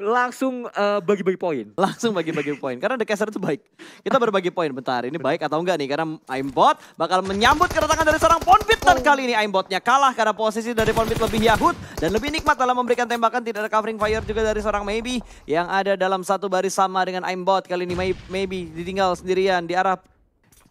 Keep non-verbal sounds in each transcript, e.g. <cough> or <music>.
langsung bagi eh, bagi-bagi poin. Langsung bagi-bagi poin. Karena The Caster itu baik. Kita berbagi poin bentar. Ini baik atau enggak nih? Karena Aimbot bakal menyambut kedatangan dari seorang Ponpit. Dan oh. kali ini Aimbotnya kalah karena posisi dari Ponpit lebih yahut. Dan lebih nikmat dalam memberikan tembakan. Tidak ada covering fire juga dari seorang Maybe. Yang ada dalam satu baris sama dengan Aimbot. Kali ini Maybe ditinggal sendirian di arah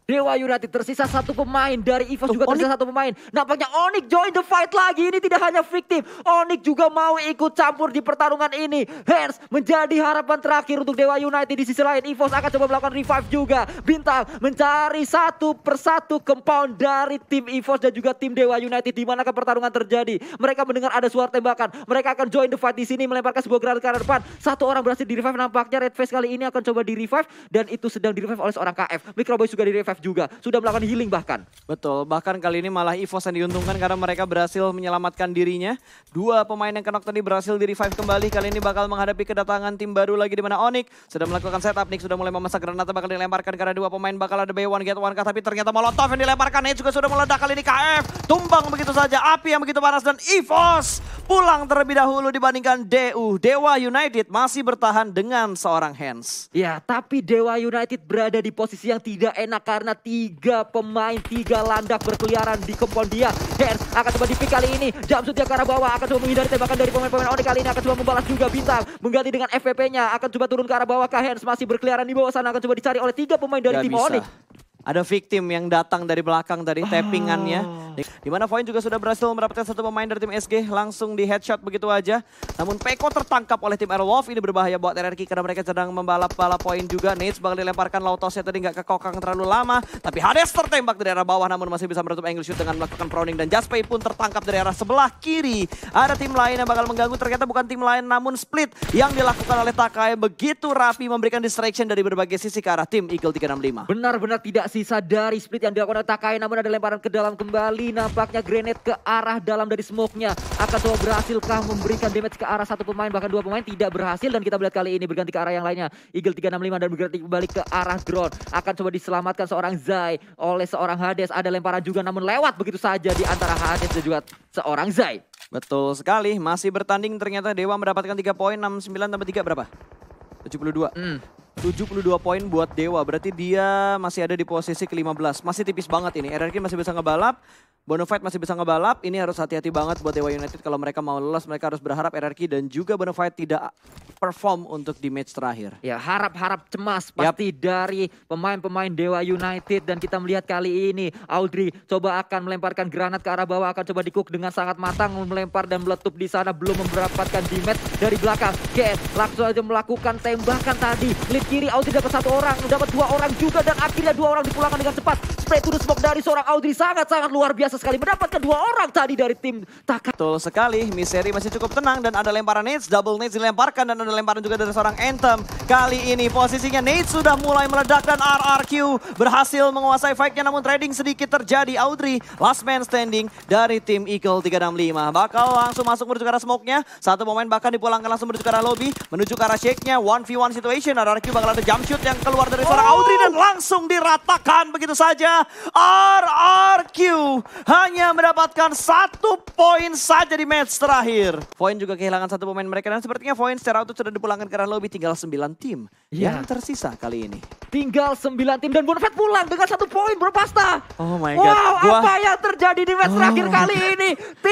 Dewa United tersisa satu pemain dari Evos oh, juga tersisa Onik. satu pemain. Nampaknya Onyx join the fight lagi. Ini tidak hanya fiktif. Onyx juga mau ikut campur di pertarungan ini. Hence menjadi harapan terakhir untuk Dewa United di sisi lain. Evos akan coba melakukan revive juga. Bintang mencari satu persatu compound dari tim Evos dan juga tim Dewa United di manakah pertarungan terjadi. Mereka mendengar ada suara tembakan. Mereka akan join the fight di sini melemparkan sebuah granat ke arah depan. Satu orang berhasil di revive nampaknya Red Face kali ini akan coba di revive dan itu sedang di revive oleh seorang KF. Microboy juga di revive juga. Sudah melakukan healing bahkan. Betul, bahkan kali ini malah EVOS yang diuntungkan karena mereka berhasil menyelamatkan dirinya. Dua pemain yang kenok tadi berhasil di revive kembali. Kali ini bakal menghadapi kedatangan tim baru lagi di mana Onyx sudah melakukan setup. Nick sudah mulai memasak granat bakal dilemparkan karena dua pemain bakal ada by one get one Tapi ternyata Molotov yang dilemparkan. Nate juga sudah meledak kali ini KF. Tumbang begitu saja. Api yang begitu panas dan EVOS pulang terlebih dahulu dibandingkan DU. Dewa United masih bertahan dengan seorang hands. Ya, tapi Dewa United berada di posisi yang tidak enak karena sana tiga pemain tiga landak berkeliaran di kompon dia Dance akan coba dipik kali ini jam dia ke arah bawah akan coba menghindari tembakan dari pemain-pemain Oni kali ini akan coba membalas juga bintang mengganti dengan FVP nya akan coba turun ke arah bawah Kahens masih berkeliaran di bawah sana akan coba dicari oleh tiga pemain dari tim Oni. Ada victim yang datang dari belakang dari tappingannya. Oh. Di mana Voin juga sudah berhasil mendapatkan satu pemain dari tim SG. Langsung di headshot begitu aja. Namun Peko tertangkap oleh tim Airwolf. Ini berbahaya buat RRQ karena mereka sedang membalap balap poin juga. Nate bakal dilemparkan Lautosnya tadi nggak kekokang terlalu lama. Tapi Hades tertembak dari arah bawah namun masih bisa menutup angle shoot dengan melakukan proning. Dan Jaspay pun tertangkap dari arah sebelah kiri. Ada tim lain yang bakal mengganggu. Ternyata bukan tim lain namun split yang dilakukan oleh Takai begitu rapi memberikan distraction dari berbagai sisi ke arah tim Eagle 365. Benar-benar tidak sih tersisa dari split yang dilakukan Takai namun ada lemparan ke dalam kembali nampaknya grenade ke arah dalam dari smoke-nya akan coba berhasilkah memberikan damage ke arah satu pemain bahkan dua pemain tidak berhasil dan kita melihat kali ini berganti ke arah yang lainnya Eagle 365 dan berganti kembali ke arah drone akan coba diselamatkan seorang Zai oleh seorang Hades ada lemparan juga namun lewat begitu saja di antara Hades dan juga seorang Zai Betul sekali, masih bertanding ternyata Dewa mendapatkan 3 poin, 69 tambah 3 berapa? 72. Mm. 72 poin buat Dewa, berarti dia masih ada di posisi ke-15. Masih tipis banget ini, RRQ masih bisa ngebalap, Bonafide masih bisa ngebalap. Ini harus hati-hati banget buat Dewa United kalau mereka mau lolos. Mereka harus berharap RRQ dan juga Bonafide tidak perform untuk di match terakhir. Ya harap-harap cemas pasti yep. dari pemain-pemain Dewa United. Dan kita melihat kali ini Audrey coba akan melemparkan granat ke arah bawah. Akan coba dikuk dengan sangat matang melempar dan meletup di sana. Belum di match dari belakang. Get langsung aja melakukan tembakan tadi. Lead kiri, Ausi dapat satu orang, dapat dua orang juga, dan akhirnya dua orang dipulangkan dengan cepat. Play to the smoke dari seorang Audrey sangat-sangat luar biasa sekali. Mendapatkan dua orang tadi dari tim Taka. Betul sekali, Misery masih cukup tenang dan ada lemparan Nate, Double Nate dilemparkan dan ada lemparan juga dari seorang Anthem. Kali ini posisinya Nate sudah mulai meledak dan RRQ berhasil menguasai fightnya namun trading sedikit terjadi. Audrey last man standing dari tim Eagle 365. Bakal langsung masuk menuju ke arah smoke-nya. Satu momen bahkan dipulangkan langsung menuju ke arah lobby. Menuju ke arah shake-nya. 1v1 situation. RRQ bakal ada jump shoot yang keluar dari seorang oh. Audrey dan langsung diratakan begitu saja. RRQ hanya mendapatkan satu poin saja di match terakhir. Poin juga kehilangan satu pemain mereka dan sepertinya poin secara utuh sudah dipulangkan karena lobby tinggal sembilan tim yeah. yang tersisa kali ini. Tinggal sembilan tim dan Bonfet pulang dengan satu poin bro pasta. Oh my god. Wow, gua... apa yang terjadi di match oh. terakhir kali ini? <laughs>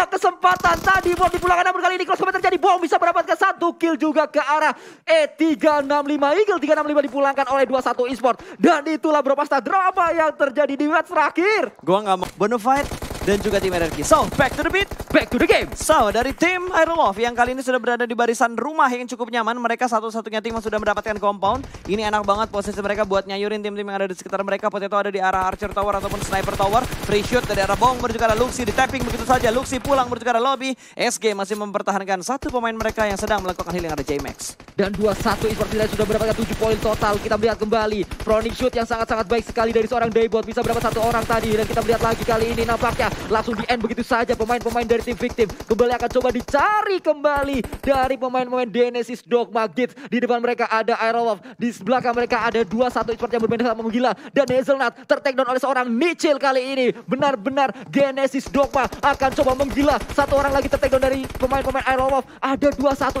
banyak kesempatan tadi bom dipulangkan namun kali ini cross combat terjadi bom bisa mendapatkan satu kill juga ke arah E365 Eagle 365 dipulangkan oleh 21 Esport dan itulah berpasta drama yang terjadi di match terakhir gua nggak mau bonafide dan juga tim energi. So, back to the beat, back to the game. So, dari tim Iron Wolf yang kali ini sudah berada di barisan rumah yang cukup nyaman. Mereka satu-satunya tim yang sudah mendapatkan compound. Ini enak banget posisi mereka buat nyayurin tim-tim yang ada di sekitar mereka. Potato ada di arah Archer Tower ataupun Sniper Tower. Free shoot dari arah Bong menuju ke arah Luxi. Di tapping begitu saja. Luxi pulang menuju ke arah lobby. SG masih mempertahankan satu pemain mereka yang sedang melakukan healing ada J-Max dan 2-1 Esports sudah mendapatkan 7 poin total. Kita melihat kembali Pronic shoot yang sangat-sangat baik sekali dari seorang Daybot bisa berapa satu orang tadi dan kita melihat lagi kali ini nampaknya langsung di end begitu saja pemain-pemain dari tim victim kembali akan coba dicari kembali dari pemain-pemain Genesis Dogma Git di depan mereka ada Aerowolf di belakang mereka ada 2-1 Esports yang bermain sama menggila dan Hazelnut tertake down oleh seorang Nichil kali ini benar-benar Genesis Dogma akan coba menggila satu orang lagi tertake dari pemain-pemain Aerowolf ada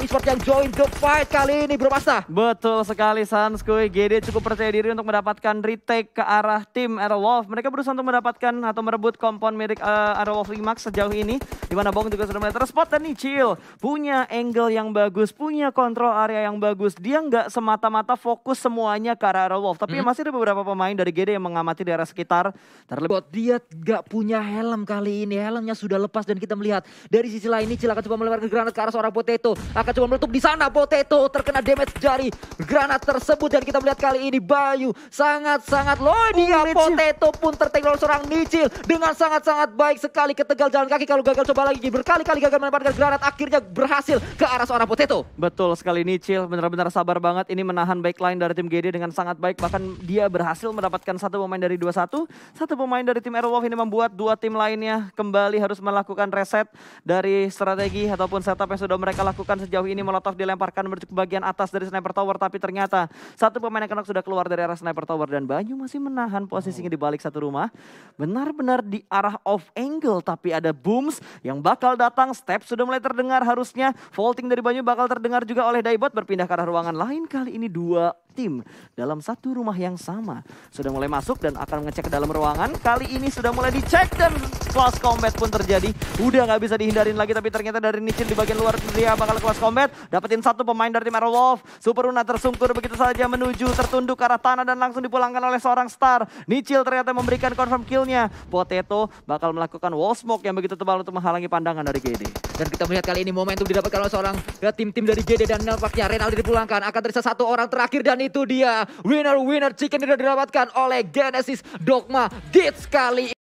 2-1 Esports yang join the fight kali kali ini Bro Pasta. Betul sekali Sanskui. GD cukup percaya diri untuk mendapatkan retake ke arah tim Arrow Wolf. Mereka berusaha untuk mendapatkan atau merebut kompon milik uh, Wolf Limax sejauh ini. Di mana Bong juga sudah mulai terspot dan chill. punya angle yang bagus, punya kontrol area yang bagus. Dia nggak semata-mata fokus semuanya ke arah Arrow Wolf. Tapi hmm. masih ada beberapa pemain dari GD yang mengamati daerah sekitar. Terlebih... Dia nggak punya helm kali ini. Helmnya sudah lepas dan kita melihat dari sisi lain ini Cil akan coba ke granat ke arah seorang Potato. Akan coba meletup di sana Potato terkena damage dari granat tersebut dan kita melihat kali ini Bayu sangat-sangat loh dia Potato pun tertake seorang Nichil dengan sangat-sangat baik sekali ketegal jalan kaki kalau gagal coba lagi berkali-kali gagal melemparkan granat akhirnya berhasil ke arah seorang Potato. Betul sekali Nichil benar-benar sabar banget ini menahan backline dari tim GD dengan sangat baik bahkan dia berhasil mendapatkan satu pemain dari 21 satu pemain dari tim Airwolf ini membuat dua tim lainnya kembali harus melakukan reset dari strategi ataupun setup yang sudah mereka lakukan sejauh ini Molotov dilemparkan bagian atas dari Sniper Tower. Tapi ternyata satu pemain yang kena sudah keluar dari arah Sniper Tower. Dan Banyu masih menahan posisinya hmm. di balik satu rumah. Benar-benar di arah off angle. Tapi ada booms yang bakal datang. Step sudah mulai terdengar harusnya. Vaulting dari Banyu bakal terdengar juga oleh Daibot. Berpindah ke arah ruangan lain. Kali ini dua tim dalam satu rumah yang sama. Sudah mulai masuk dan akan ngecek ke dalam ruangan. Kali ini sudah mulai dicek dan close combat pun terjadi. Udah nggak bisa dihindarin lagi tapi ternyata dari nichin di bagian luar dia bakal close combat. Dapetin satu pemain dari dari wolf. Super Runa tersungkur begitu saja menuju tertunduk ke arah tanah dan langsung dipulangkan oleh seorang star. Nichil ternyata memberikan confirm killnya. Potato bakal melakukan wall smoke yang begitu tebal untuk menghalangi pandangan dari GD. Dan kita melihat kali ini momentum didapatkan oleh seorang eh, tim-tim dari GD dan nampaknya Renaldi dipulangkan. Akan tersisa satu orang terakhir dan itu dia winner winner chicken tidak didapatkan oleh Genesis Dogma Gates kali ini.